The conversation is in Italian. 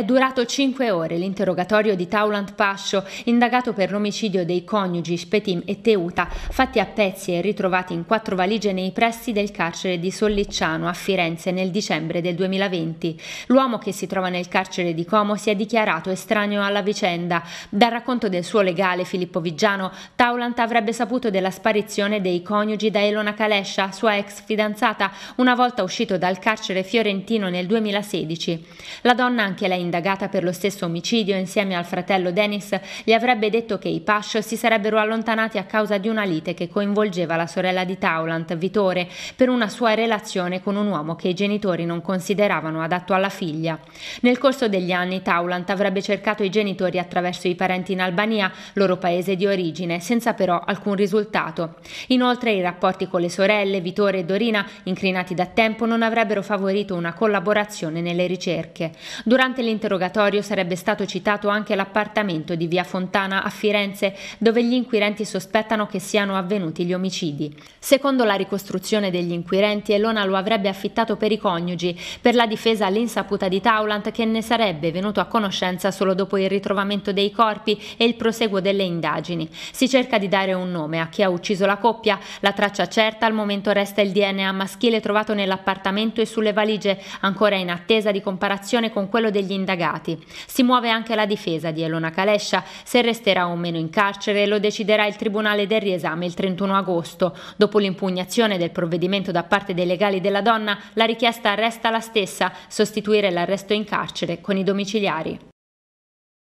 È durato 5 ore l'interrogatorio di Taulant Pascio, indagato per l'omicidio dei coniugi Spetim e Teuta, fatti a pezzi e ritrovati in quattro valigie nei pressi del carcere di Sollicciano a Firenze nel dicembre del 2020. L'uomo che si trova nel carcere di Como si è dichiarato estraneo alla vicenda. Dal racconto del suo legale Filippo Viggiano, Taulant avrebbe saputo della sparizione dei coniugi da Elona Calescia, sua ex fidanzata, una volta uscito dal carcere fiorentino nel 2016. La donna anche lei in indagata per lo stesso omicidio insieme al fratello Dennis, gli avrebbe detto che i Pash si sarebbero allontanati a causa di una lite che coinvolgeva la sorella di Taulant, Vitore, per una sua relazione con un uomo che i genitori non consideravano adatto alla figlia. Nel corso degli anni Taulant avrebbe cercato i genitori attraverso i parenti in Albania, loro paese di origine, senza però alcun risultato. Inoltre i rapporti con le sorelle, Vitore e Dorina, incrinati da tempo, non avrebbero favorito una collaborazione nelle ricerche. Durante nell'interrogatorio sarebbe stato citato anche l'appartamento di via Fontana a Firenze, dove gli inquirenti sospettano che siano avvenuti gli omicidi. Secondo la ricostruzione degli inquirenti, Elona lo avrebbe affittato per i coniugi, per la difesa all'insaputa di Taulant che ne sarebbe venuto a conoscenza solo dopo il ritrovamento dei corpi e il proseguo delle indagini. Si cerca di dare un nome a chi ha ucciso la coppia, la traccia certa al momento resta il DNA maschile trovato nell'appartamento e sulle valigie, ancora in attesa di comparazione con quello degli indagini indagati. Si muove anche la difesa di Elona Calescia, se resterà o meno in carcere lo deciderà il Tribunale del riesame il 31 agosto. Dopo l'impugnazione del provvedimento da parte dei legali della donna, la richiesta resta la stessa, sostituire l'arresto in carcere con i domiciliari.